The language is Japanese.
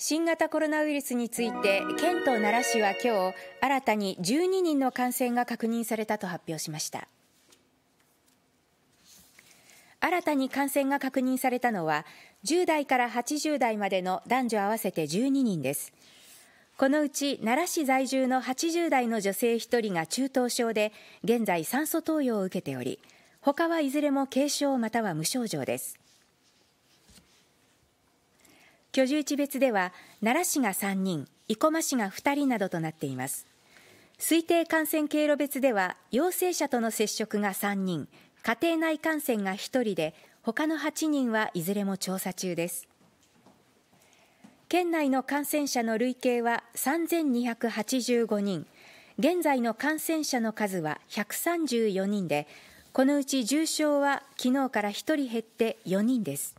新型コロナウイルスについて県と奈良市は今日新たに12人の感染が確認されたと発表しました新たに感染が確認されたのは10代から80代までの男女合わせて12人ですこのうち奈良市在住の80代の女性1人が中等症で現在酸素投与を受けており他はいずれも軽症または無症状です居住地別では奈良市が3人生駒市が2人などとなっています推定感染経路別では陽性者との接触が3人家庭内感染が1人で他の8人はいずれも調査中です県内の感染者の累計は3285人現在の感染者の数は134人でこのうち重症は昨日から1人減って4人です